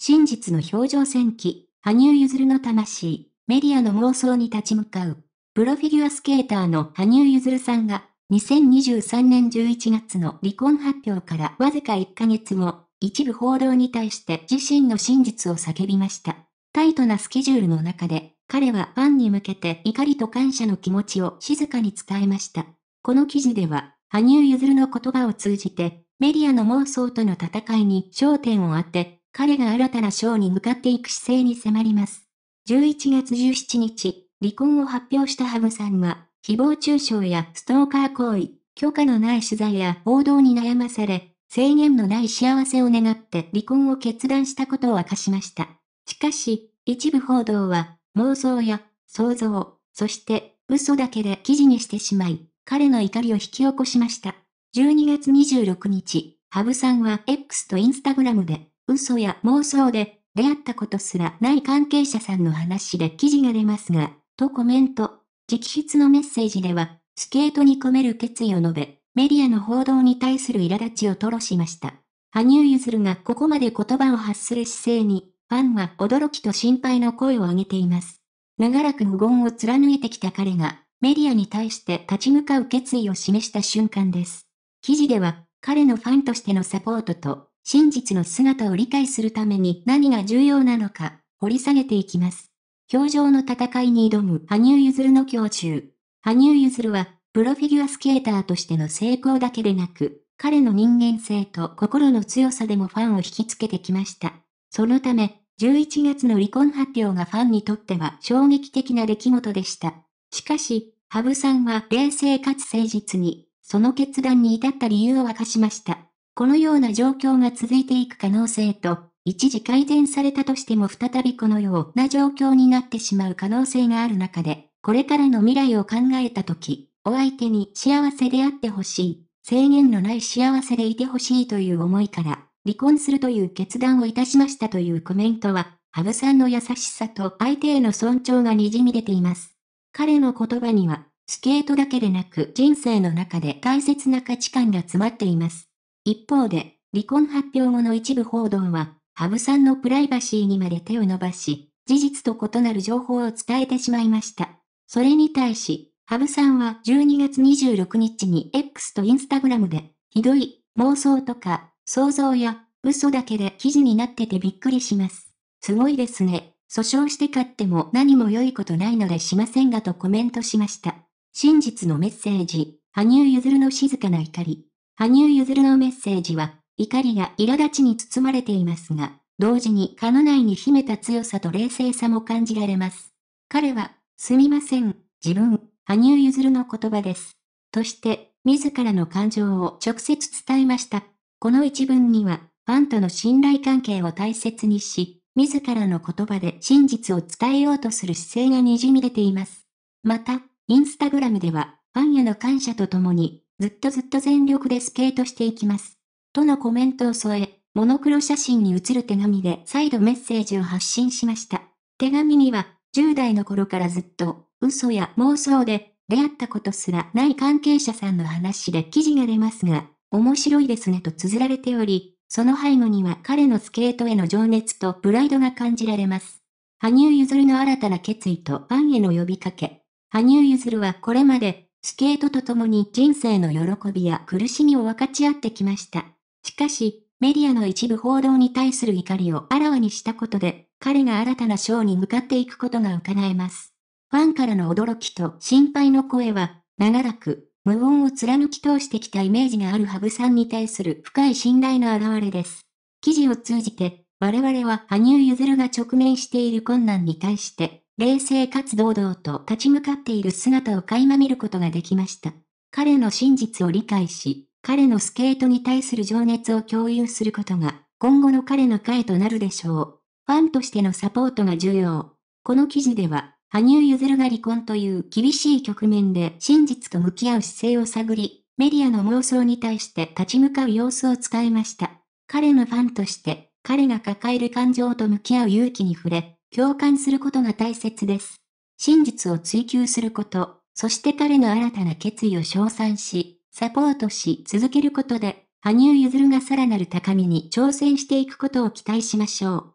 真実の表情戦記、羽生結弦の魂、メディアの妄想に立ち向かう。プロフィギュアスケーターの羽生結弦さんが、2023年11月の離婚発表からわずか1ヶ月後、一部報道に対して自身の真実を叫びました。タイトなスケジュールの中で、彼はファンに向けて怒りと感謝の気持ちを静かに伝えました。この記事では、羽生結弦の言葉を通じて、メディアの妄想との戦いに焦点を当て、彼が新たな賞に向かっていく姿勢に迫ります。11月17日、離婚を発表したハブさんは、誹謗中傷やストーカー行為、許可のない取材や報道に悩まされ、制限のない幸せを願って離婚を決断したことを明かしました。しかし、一部報道は、妄想や想像、そして嘘だけで記事にしてしまい、彼の怒りを引き起こしました。12月26日、ハブさんは X と Instagram で、嘘や妄想で、出会ったことすらない関係者さんの話で記事が出ますが、とコメント。直筆のメッセージでは、スケートに込める決意を述べ、メディアの報道に対する苛立ちを吐露しました。羽生結弦がここまで言葉を発する姿勢に、ファンは驚きと心配の声を上げています。長らく無言を貫いてきた彼が、メディアに対して立ち向かう決意を示した瞬間です。記事では、彼のファンとしてのサポートと、真実の姿を理解するために何が重要なのか、掘り下げていきます。表情の戦いに挑む羽生結弦の胸中。羽生結弦は、プロフィギュアスケーターとしての成功だけでなく、彼の人間性と心の強さでもファンを引きつけてきました。そのため、11月の離婚発表がファンにとっては衝撃的な出来事でした。しかし、羽生さんは冷静かつ誠実に、その決断に至った理由を明かしました。このような状況が続いていく可能性と、一時改善されたとしても再びこのような状況になってしまう可能性がある中で、これからの未来を考えたとき、お相手に幸せであってほしい、制限のない幸せでいてほしいという思いから、離婚するという決断をいたしましたというコメントは、ハブさんの優しさと相手への尊重がにじみ出ています。彼の言葉には、スケートだけでなく人生の中で大切な価値観が詰まっています。一方で、離婚発表後の一部報道は、羽生さんのプライバシーにまで手を伸ばし、事実と異なる情報を伝えてしまいました。それに対し、羽生さんは12月26日に X と Instagram で、ひどい、妄想とか、想像や、嘘だけで記事になっててびっくりします。すごいですね。訴訟して勝っても何も良いことないのでしませんがとコメントしました。真実のメッセージ、羽生結弦の静かな怒り。羽生結弦のメッセージは、怒りが苛立ちに包まれていますが、同時に彼の内に秘めた強さと冷静さも感じられます。彼は、すみません、自分、羽生結弦の言葉です。として、自らの感情を直接伝えました。この一文には、ファンとの信頼関係を大切にし、自らの言葉で真実を伝えようとする姿勢がにじみ出ています。また、インスタグラムでは、ファンへの感謝とともに、ずっとずっと全力でスケートしていきます。とのコメントを添え、モノクロ写真に写る手紙で再度メッセージを発信しました。手紙には、10代の頃からずっと、嘘や妄想で、出会ったことすらない関係者さんの話で記事が出ますが、面白いですねと綴られており、その背後には彼のスケートへの情熱とプライドが感じられます。羽生結弦の新たな決意とファンへの呼びかけ。羽生結弦はこれまでスケートと共に人生の喜びや苦しみを分かち合ってきました。しかし、メディアの一部報道に対する怒りをあらわにしたことで、彼が新たなショーに向かっていくことが伺えます。ファンからの驚きと心配の声は、長らく、無音を貫き通してきたイメージがあるハブさんに対する深い信頼の表れです。記事を通じて、我々は羽生結弦が直面している困難に対して、冷静かつ堂々と立ち向かっている姿を垣間見ることができました。彼の真実を理解し、彼のスケートに対する情熱を共有することが、今後の彼の会となるでしょう。ファンとしてのサポートが重要。この記事では、羽生結弦が離婚という厳しい局面で真実と向き合う姿勢を探り、メディアの妄想に対して立ち向かう様子を使いました。彼のファンとして、彼が抱える感情と向き合う勇気に触れ、共感することが大切です。真実を追求すること、そして彼の新たな決意を称賛し、サポートし続けることで、羽生結弦がさらなる高みに挑戦していくことを期待しましょう。